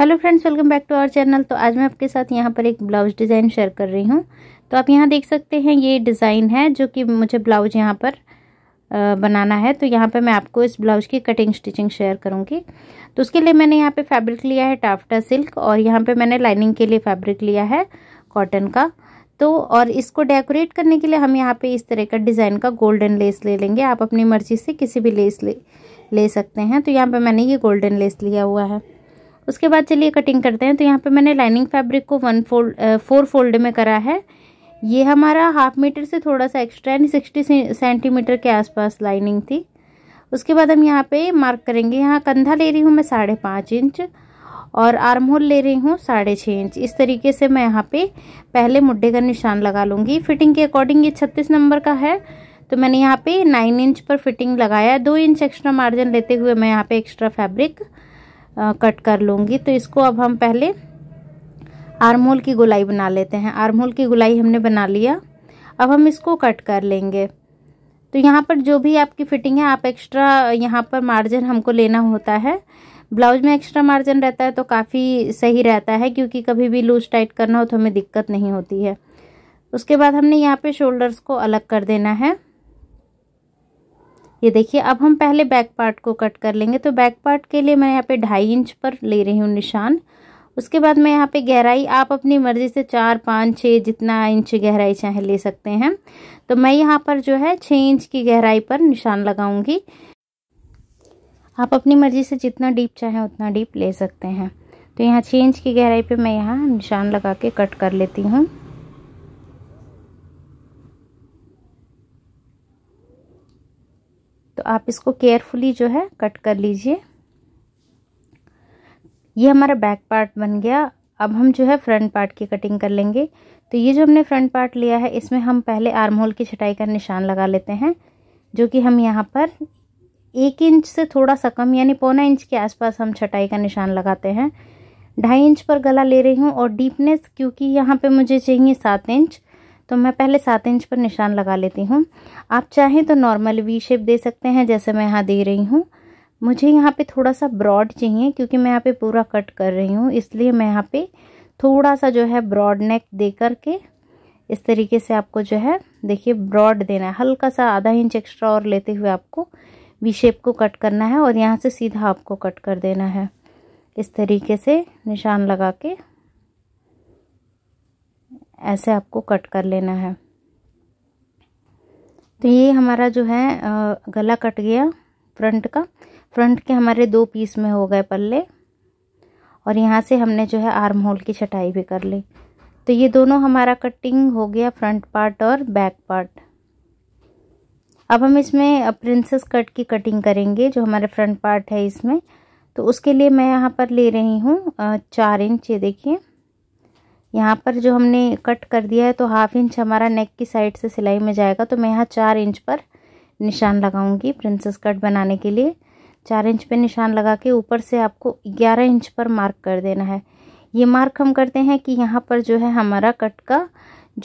hello friends welcome back to our channel तो आज मैं आपके साथ यहाँ पर एक ब्लाउज डिज़ाइन शेयर कर रही हूँ तो आप यहाँ देख सकते हैं ये डिज़ाइन है जो कि मुझे ब्लाउज यहाँ पर बनाना है तो यहाँ पर मैं आपको इस ब्लाउज की कटिंग स्टिचिंग शेयर करूँगी तो उसके लिए मैंने यहाँ पे फैब्रिक लिया है टाफ्टा सिल्क और यहाँ पर मैंने लाइनिंग के लिए फैब्रिक लिया है कॉटन का तो और इसको डेकोरेट करने के लिए हम यहाँ पे इस तरह का डिज़ाइन का गोल्डन लेस ले लेंगे आप अपनी मर्ज़ी से किसी भी लेस ले ले सकते हैं तो यहाँ पे मैंने ये गोल्डन लेस लिया हुआ है उसके बाद चलिए कटिंग करते हैं तो यहाँ पे मैंने लाइनिंग फैब्रिक को वन फोल्ड फोर फोल्ड में करा है ये हमारा हाफ मीटर से थोड़ा सा एक्स्ट्रा यानी सिक्सटी सेंटीमीटर के आसपास लाइनिंग थी उसके बाद हम यहाँ पे मार्क करेंगे यहाँ कंधा ले रही हूँ मैं साढ़े पाँच इंच और आर्म होल ले रही हूँ साढ़े छः इंच इस तरीके से मैं यहाँ पे पहले मुड्ढे का निशान लगा लूँगी फिटिंग के अकॉर्डिंग ये छत्तीस नंबर का है तो मैंने यहाँ पे नाइन इंच पर फिटिंग लगाया दो इंच एक्स्ट्रा मार्जिन लेते हुए मैं यहाँ पे एक्स्ट्रा फैब्रिक कट कर लूँगी तो इसको अब हम पहले आरमोल की गुलाई बना लेते हैं आरमोल की गुलाई हमने बना लिया अब हम इसको कट कर लेंगे तो यहाँ पर जो भी आपकी फिटिंग है आप एक्स्ट्रा यहाँ पर मार्जिन हमको लेना होता है ब्लाउज में एक्स्ट्रा मार्जिन रहता है तो काफ़ी सही रहता है क्योंकि कभी भी लूज टाइट करना हो तो हमें दिक्कत नहीं होती है उसके बाद हमने यहाँ पे शोल्डर्स को अलग कर देना है ये देखिए अब हम पहले बैक पार्ट को कट कर लेंगे तो बैक पार्ट के लिए मैं यहाँ पे ढाई इंच पर ले रही हूँ निशान उसके बाद मैं यहाँ पे गहराई आप अपनी मर्ज़ी से चार पाँच छः जितना इंच गहराई चाहे ले सकते हैं तो मैं यहाँ पर जो है छः इंच की गहराई पर निशान लगाऊंगी आप अपनी मर्ज़ी से जितना डीप चाहें उतना डीप ले सकते हैं तो यहाँ छः इंच की गहराई पर मैं यहाँ निशान लगा के कट कर लेती हूँ तो आप इसको केयरफुली जो है कट कर लीजिए ये हमारा बैक पार्ट बन गया अब हम जो है फ्रंट पार्ट की कटिंग कर लेंगे तो ये जो हमने फ्रंट पार्ट लिया है इसमें हम पहले आर्म होल की छटाई का निशान लगा लेते हैं जो कि हम यहाँ पर एक इंच से थोड़ा सा कम यानी पौना इंच के आसपास हम छटाई का निशान लगाते हैं ढाई इंच पर गला ले रही हूँ और डीपनेस क्योंकि यहाँ पे मुझे चाहिए सात इंच तो मैं पहले सात इंच पर निशान लगा लेती हूँ आप चाहें तो नॉर्मल वी शेप दे सकते हैं जैसे मैं यहाँ दे रही हूँ मुझे यहाँ पे थोड़ा सा ब्रॉड चाहिए क्योंकि मैं यहाँ पे पूरा कट कर रही हूँ इसलिए मैं यहाँ पे थोड़ा सा जो है ब्रॉड नेक दे करके इस तरीके से आपको जो है देखिए ब्रॉड देना है हल्का सा आधा इंच एक्स्ट्रा और लेते हुए आपको वी शेप को कट करना है और यहाँ से सीधा आपको कट कर देना है इस तरीके से निशान लगा के ऐसे आपको कट कर लेना है तो ये हमारा जो है गला कट गया फ्रंट का फ्रंट के हमारे दो पीस में हो गए पल्ले और यहाँ से हमने जो है आर्म होल की छटाई भी कर ली तो ये दोनों हमारा कटिंग हो गया फ्रंट पार्ट और बैक पार्ट अब हम इसमें प्रिंसेस कट की कटिंग करेंगे जो हमारे फ्रंट पार्ट है इसमें तो उसके लिए मैं यहाँ पर ले रही हूँ चार इंच ये देखिए यहाँ पर जो हमने कट कर दिया है तो हाफ इंच हमारा नेक की साइड से सिलाई में जाएगा तो मैं यहाँ चार इंच पर निशान लगाऊंगी प्रिंसेस कट बनाने के लिए चार इंच पर निशान लगा के ऊपर से आपको ग्यारह इंच पर मार्क कर देना है ये मार्क हम करते हैं कि यहाँ पर जो है हमारा कट का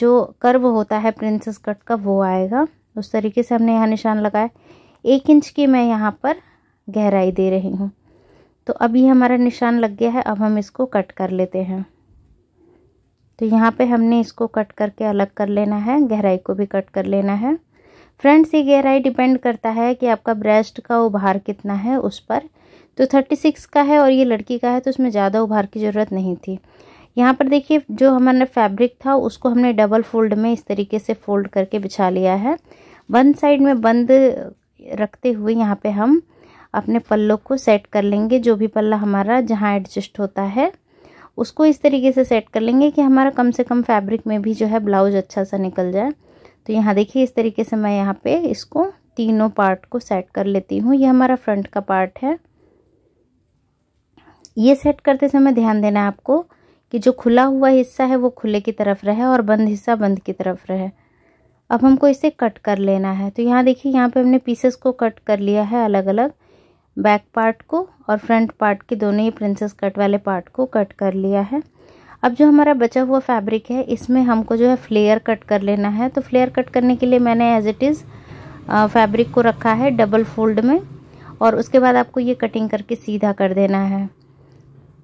जो कर्व होता है प्रिंसेस कट का वो आएगा उस तरीके से हमने यहाँ निशान लगाया एक इंच की मैं यहाँ पर गहराई दे रही हूँ तो अभी हमारा निशान लग गया है अब हम इसको कट कर लेते हैं तो यहाँ पे हमने इसको कट करके अलग कर लेना है गहराई को भी कट कर लेना है फ्रेंड्स ये गहराई डिपेंड करता है कि आपका ब्रेस्ट का उभार कितना है उस पर तो थर्टी सिक्स का है और ये लड़की का है तो उसमें ज़्यादा उभार की ज़रूरत नहीं थी यहाँ पर देखिए जो हमारा फैब्रिक था उसको हमने डबल फोल्ड में इस तरीके से फोल्ड करके बिछा लिया है वन साइड में बंद रखते हुए यहाँ पे हम अपने पल्लों को सेट कर लेंगे जो भी पल्ला हमारा जहाँ एडजस्ट होता है उसको इस तरीके से सेट कर लेंगे कि हमारा कम से कम फैब्रिक में भी जो है ब्लाउज अच्छा सा निकल जाए तो यहाँ देखिए इस तरीके से मैं यहाँ पे इसको तीनों पार्ट को सेट कर लेती हूँ ये हमारा फ्रंट का पार्ट है ये सेट करते समय ध्यान देना है आपको कि जो खुला हुआ हिस्सा है वो खुले की तरफ रहे और बंद हिस्सा बंद की तरफ रहे अब हमको इसे कट कर लेना है तो यहाँ देखिए यहाँ पे हमने पीसेस को कट कर लिया है अलग अलग बैक पार्ट को और फ्रंट पार्ट के दोनों ही प्रिंसेस कट वाले पार्ट को कट कर लिया है अब जो हमारा बचा हुआ फैब्रिक है इसमें हमको जो है फ्लेयर कट कर लेना है तो फ्लेयर कट करने के लिए मैंने एज इट इज़ फैब्रिक को रखा है डबल फोल्ड में और उसके बाद आपको ये कटिंग करके सीधा कर देना है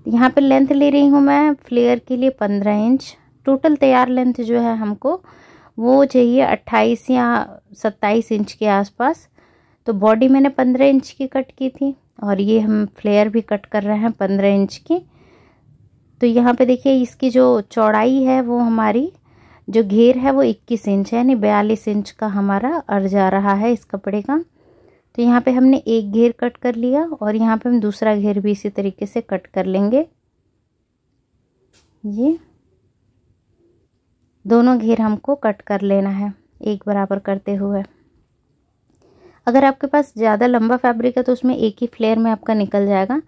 यहाँ पर लेंथ ले रही हूँ मैं फ्लेयर के लिए पंद्रह इंच टोटल तैयार लेंथ जो है हमको वो चाहिए अट्ठाईस या सत्ताईस इंच के आसपास तो बॉडी मैंने पंद्रह इंच की कट की थी और ये हम फ्लेयर भी कट कर रहे हैं पंद्रह इंच की तो यहाँ पे देखिए इसकी जो चौड़ाई है वो हमारी जो घेर है वो इक्कीस इंच है यानी बयालीस इंच का हमारा अर जा रहा है इस कपड़े का तो यहाँ पे हमने एक घेर कट कर लिया और यहाँ पे हम दूसरा घेर भी इसी तरीके से कट कर लेंगे ये दोनों घेर हमको कट कर लेना है एक बराबर करते हुए अगर आपके पास ज़्यादा लंबा फैब्रिक है तो उसमें एक ही फ्लेयर में आपका निकल जाएगा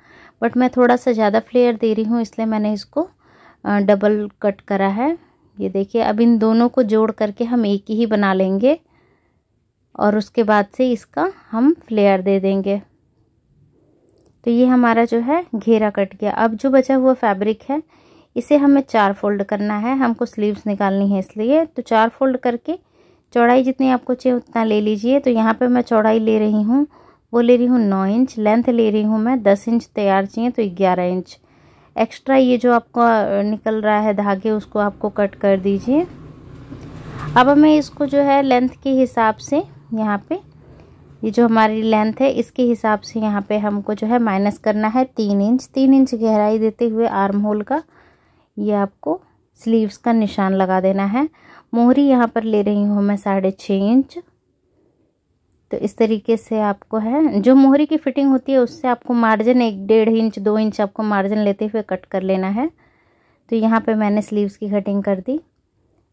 बट मैं थोड़ा सा ज़्यादा फ्लेयर दे रही हूँ इसलिए मैंने इसको डबल कट करा है ये देखिए अब इन दोनों को जोड़ करके हम एक ही बना लेंगे और उसके बाद से इसका हम फ्लेयर दे देंगे तो ये हमारा जो है घेरा कट गया अब जो बचा हुआ फैब्रिक है इसे हमें चार फोल्ड करना है हमको स्लीव्स निकालनी है इसलिए तो चार फोल्ड करके चौड़ाई जितनी आपको चाहिए उतना ले लीजिए तो यहाँ पे मैं चौड़ाई ले रही हूँ वो ले रही हूँ नौ इंच लेंथ ले रही हूँ मैं दस इंच तैयार चाहिए तो ग्यारह इंच एक्स्ट्रा ये जो आपका निकल रहा है धागे उसको आपको कट कर दीजिए अब हमें इसको जो है लेंथ के हिसाब से यहाँ पर ये जो हमारी लेंथ है इसके हिसाब से यहाँ पे हमको जो है माइनस करना है तीन इंच तीन इंच गहराई देते हुए आर्म होल का ये आपको स्लीव्स का निशान लगा देना है मोहरी यहाँ पर ले रही हूँ मैं साढ़े छः इंच तो इस तरीके से आपको है जो मोहरी की फिटिंग होती है उससे आपको मार्जिन एक डेढ़ इंच दो इंच आपको मार्जिन लेते हुए कट कर लेना है तो यहाँ पे मैंने स्लीव्स की कटिंग कर दी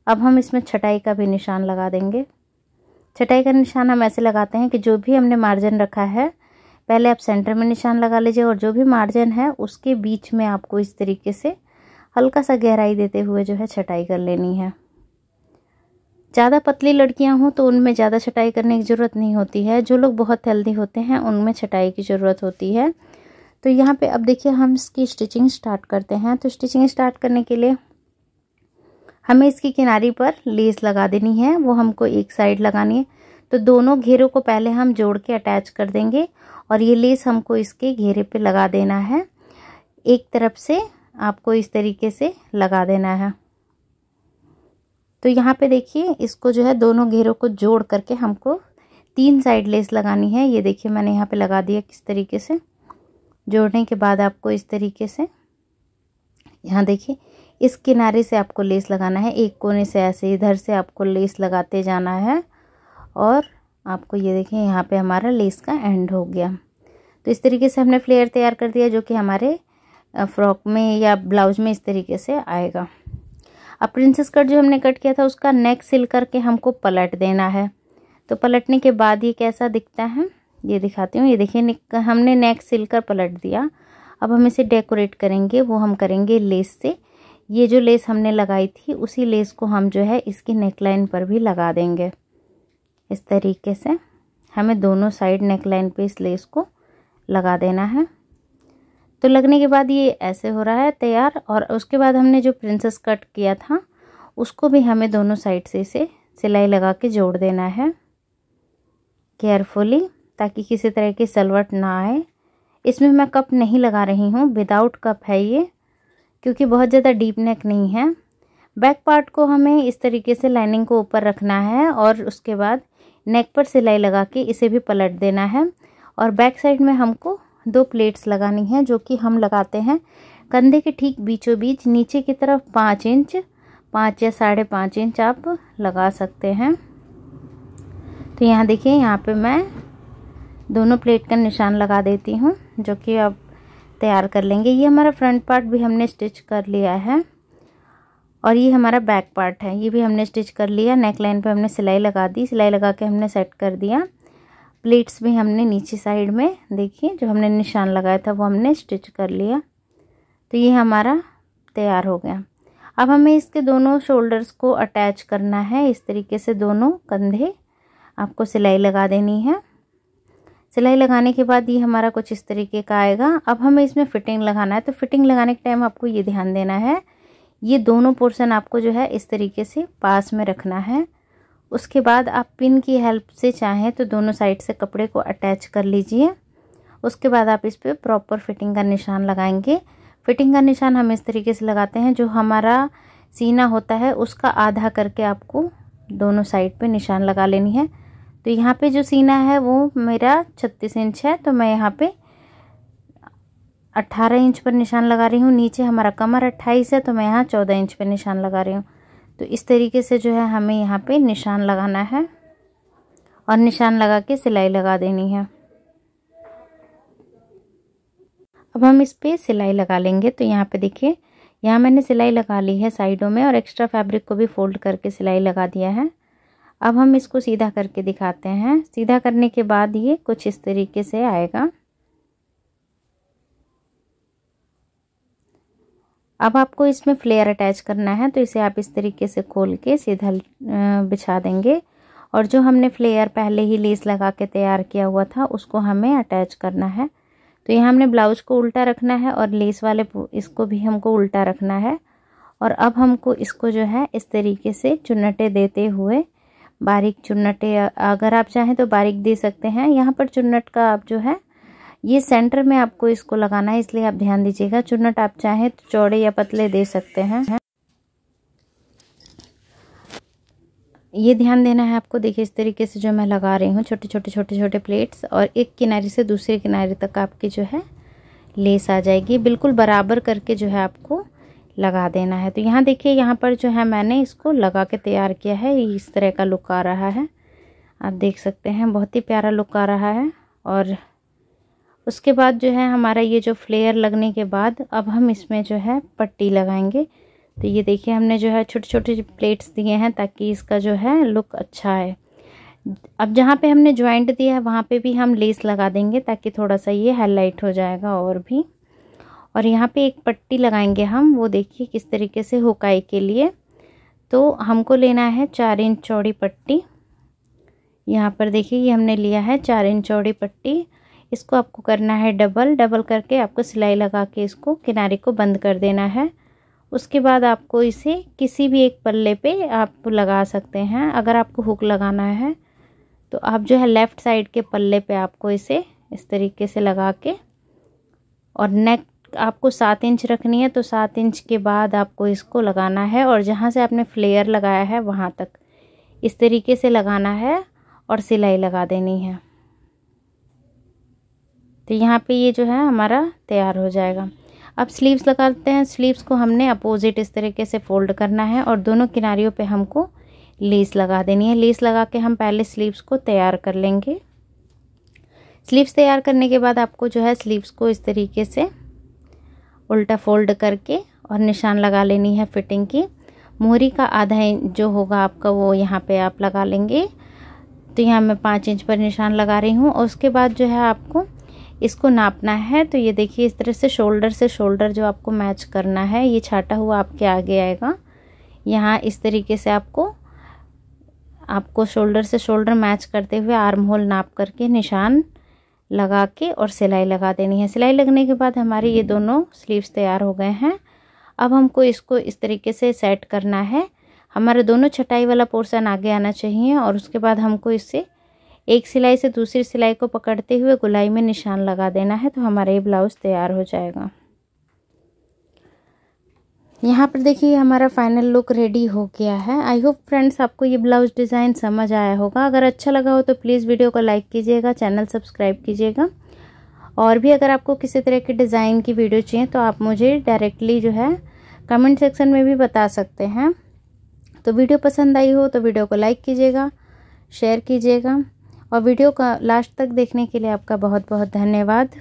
अब हम इसमें छटाई का भी निशान लगा देंगे छटाई का निशान हम ऐसे लगाते हैं कि जो भी हमने मार्जिन रखा है पहले आप सेंटर में निशान लगा लीजिए और जो भी मार्जिन है उसके बीच में आपको इस तरीके से हल्का सा गहराई देते हुए जो है छटाई कर लेनी है ज़्यादा पतली लड़कियां हों तो उनमें ज़्यादा छटाई करने की ज़रूरत नहीं होती है जो लोग बहुत हेल्दी होते हैं उनमें छटाई की ज़रूरत होती है तो यहाँ पे अब देखिए हम इसकी स्टिचिंग स्टार्ट करते हैं तो स्टिचिंग स्टार्ट करने के लिए हमें इसकी किनारी पर लेस लगा देनी है वो हमको एक साइड लगानी है तो दोनों घेरों को पहले हम जोड़ के अटैच कर देंगे और ये लेस हमको इसके घेरे पर लगा देना है एक तरफ से आपको इस तरीके से लगा देना है तो यहाँ पे देखिए इसको जो है दोनों घेरों को जोड़ करके हमको तीन साइड लेस लगानी है ये देखिए मैंने यहाँ पे लगा दिया किस तरीके से जोड़ने के बाद आपको इस तरीके से यहाँ देखिए इस किनारे से आपको लेस लगाना है एक कोने से ऐसे इधर से आपको लेस लगाते जाना है और आपको ये देखिए यहाँ पे हमारा लेस का एंड हो गया तो इस तरीके से हमने फ्लेयर तैयार कर दिया जो कि हमारे फ्रॉक में या ब्लाउज में इस तरीके से आएगा अब प्रिंसेस कट जो हमने कट किया था उसका नेक सिल करके हमको पलट देना है तो पलटने के बाद ये कैसा दिखता है ये दिखाती हूँ ये देखिए हमने नेक सिल कर पलट दिया अब हम इसे डेकोरेट करेंगे वो हम करेंगे लेस से ये जो लेस हमने लगाई थी उसी लेस को हम जो है इसकी नेकलाइन पर भी लगा देंगे इस तरीके से हमें दोनों साइड नेकलाइन पे इस लेस को लगा देना है तो लगने के बाद ये ऐसे हो रहा है तैयार और उसके बाद हमने जो प्रिंसेस कट किया था उसको भी हमें दोनों साइड से इसे सिलाई लगा के जोड़ देना है केयरफुली ताकि किसी तरह की सलवट ना आए इसमें मैं कप नहीं लगा रही हूँ विदाउट कप है ये क्योंकि बहुत ज़्यादा डीप नेक नहीं है बैक पार्ट को हमें इस तरीके से लाइनिंग को ऊपर रखना है और उसके बाद नेक पर सिलाई लगा के इसे भी पलट देना है और बैक साइड में हमको दो प्लेट्स लगानी है जो कि हम लगाते हैं कंधे के ठीक बीचों बीच नीचे की तरफ पाँच इंच पाँच या साढ़े पाँच इंच आप लगा सकते हैं तो यहाँ देखिए यहाँ पे मैं दोनों प्लेट का निशान लगा देती हूँ जो कि आप तैयार कर लेंगे ये हमारा फ्रंट पार्ट भी हमने स्टिच कर लिया है और ये हमारा बैक पार्ट है ये भी हमने स्टिच कर लिया नेक लाइन पर हमने सिलाई लगा दी सिलाई लगा के हमने सेट कर दिया प्लेट्स भी हमने नीचे साइड में देखिए जो हमने निशान लगाया था वो हमने स्टिच कर लिया तो ये हमारा तैयार हो गया अब हमें इसके दोनों शोल्डर्स को अटैच करना है इस तरीके से दोनों कंधे आपको सिलाई लगा देनी है सिलाई लगाने के बाद ये हमारा कुछ इस तरीके का आएगा अब हमें इसमें फ़िटिंग लगाना है तो फ़िटिंग लगाने के टाइम आपको ये ध्यान देना है ये दोनों पोर्शन आपको जो है इस तरीके से पास में रखना है उसके बाद आप पिन की हेल्प से चाहें तो दोनों साइड से कपड़े को अटैच कर लीजिए उसके बाद आप इस पर प्रॉपर फिटिंग का निशान लगाएंगे फिटिंग का निशान हम इस तरीके से लगाते हैं जो हमारा सीना होता है उसका आधा करके आपको दोनों साइड पे निशान लगा लेनी है तो यहाँ पे जो सीना है वो मेरा छत्तीस इंच है तो मैं यहाँ पे अट्ठारह इंच पर निशान लगा रही हूँ नीचे हमारा कमर अट्ठाईस है तो मैं यहाँ चौदह इंच पर निशान लगा रही हूँ तो इस तरीके से जो है हमें यहाँ पे निशान लगाना है और निशान लगा के सिलाई लगा देनी है अब हम इस पर सिलाई लगा लेंगे तो यहाँ पे देखिए यहाँ मैंने सिलाई लगा ली है साइडों में और एक्स्ट्रा फैब्रिक को भी फोल्ड करके सिलाई लगा दिया है अब हम इसको सीधा करके दिखाते हैं सीधा करने के बाद ये कुछ इस तरीके से आएगा अब आपको इसमें फ्लेयर अटैच करना है तो इसे आप इस तरीके से खोल के सीधा बिछा देंगे और जो हमने फ्लेयर पहले ही लेस लगा के तैयार किया हुआ था उसको हमें अटैच करना है तो यहाँ हमने ब्लाउज को उल्टा रखना है और लेस वाले इसको भी हमको उल्टा रखना है और अब हमको इसको जो है इस तरीके से चुन्नटे देते हुए बारीक चुन्नटे अगर आप चाहें तो बारीक दे सकते हैं यहाँ पर चुन्नट का आप जो है ये सेंटर में आपको इसको लगाना है इसलिए आप ध्यान दीजिएगा चुन्नट आप चाहें तो चौड़े या पतले दे सकते हैं ये ध्यान देना है आपको देखिए इस तरीके से जो मैं लगा रही हूँ छोटे छोटे छोटे छोटे प्लेट्स और एक किनारे से दूसरे किनारे तक आपकी जो है लेस आ जाएगी बिल्कुल बराबर करके जो है आपको लगा देना है तो यहाँ देखिए यहाँ पर जो है मैंने इसको लगा के तैयार किया है इस तरह का लुक आ रहा है आप देख सकते हैं बहुत ही प्यारा लुक आ रहा है और उसके बाद जो है हमारा ये जो फ्लेयर लगने के बाद अब हम इसमें जो है पट्टी लगाएंगे तो ये देखिए हमने जो है छोटे छोटे प्लेट्स दिए हैं ताकि इसका जो है लुक अच्छा है अब जहाँ पे हमने ज्वाइंट दिया है वहाँ पे भी हम लेस लगा देंगे ताकि थोड़ा सा ये हाईलाइट हो जाएगा और भी और यहाँ पे एक पट्टी लगाएंगे हम वो देखिए किस तरीके से हुकाई के लिए तो हमको लेना है चार इंच चौड़ी पट्टी यहाँ पर देखिए ये हमने लिया है चार इंच चौड़ी पट्टी इसको आपको करना है डबल डबल करके आपको सिलाई लगा के इसको किनारे को बंद कर देना है उसके बाद आपको इसे किसी भी एक पल्ले पे आप लगा सकते हैं अगर आपको हुक लगाना है तो आप जो है लेफ़्ट साइड के पल्ले पे आपको इसे इस तरीके से लगा के और नेक आपको सात इंच रखनी है तो सात इंच के बाद आपको इसको लगाना है और जहाँ से आपने फ्लेयर लगाया है वहाँ तक इस तरीके से लगाना है और सिलाई लगा देनी है तो यहाँ पे ये जो है हमारा तैयार हो जाएगा अब स्लीव्स लगाते हैं स्लीव्स को हमने अपोजिट इस तरीके से फोल्ड करना है और दोनों किनारियों पे हमको लेस लगा देनी है लेस लगा के हम पहले स्लीव्स को तैयार कर लेंगे स्लीव्स तैयार करने के बाद आपको जो है स्लीव्स को इस तरीके से उल्टा फोल्ड करके और निशान लगा लेनी है फिटिंग की मोहरी का आधा इंच जो होगा आपका वो यहाँ पे आप लगा लेंगे तो यहाँ मैं पाँच इंच पर निशान लगा रही हूँ और उसके बाद जो है आपको इसको नापना है तो ये देखिए इस तरह से शोल्डर से शोल्डर जो आपको मैच करना है ये छाटा हुआ आपके आगे आएगा यहाँ इस तरीके से आपको आपको शोल्डर से शोल्डर मैच करते हुए आर्म होल नाप करके निशान लगा के और सिलाई लगा देनी है सिलाई लगने के बाद हमारे ये दोनों स्लीव्स तैयार हो गए हैं अब हमको इसको इस तरीके से सेट करना है हमारे दोनों छटाई वाला पोर्शन आगे आना चाहिए और उसके बाद हमको इसे एक सिलाई से दूसरी सिलाई को पकड़ते हुए गुलाई में निशान लगा देना है तो हमारा ये ब्लाउज़ तैयार हो जाएगा यहाँ पर देखिए हमारा फाइनल लुक रेडी हो गया है आई होप फ्रेंड्स आपको ये ब्लाउज डिज़ाइन समझ आया होगा अगर अच्छा लगा हो तो प्लीज़ वीडियो को लाइक कीजिएगा चैनल सब्सक्राइब कीजिएगा और भी अगर आपको किसी तरह के डिज़ाइन की वीडियो चाहिए तो आप मुझे डायरेक्टली जो है कमेंट सेक्शन में भी बता सकते हैं तो वीडियो पसंद आई हो तो वीडियो को लाइक कीजिएगा शेयर कीजिएगा और वीडियो का लास्ट तक देखने के लिए आपका बहुत बहुत धन्यवाद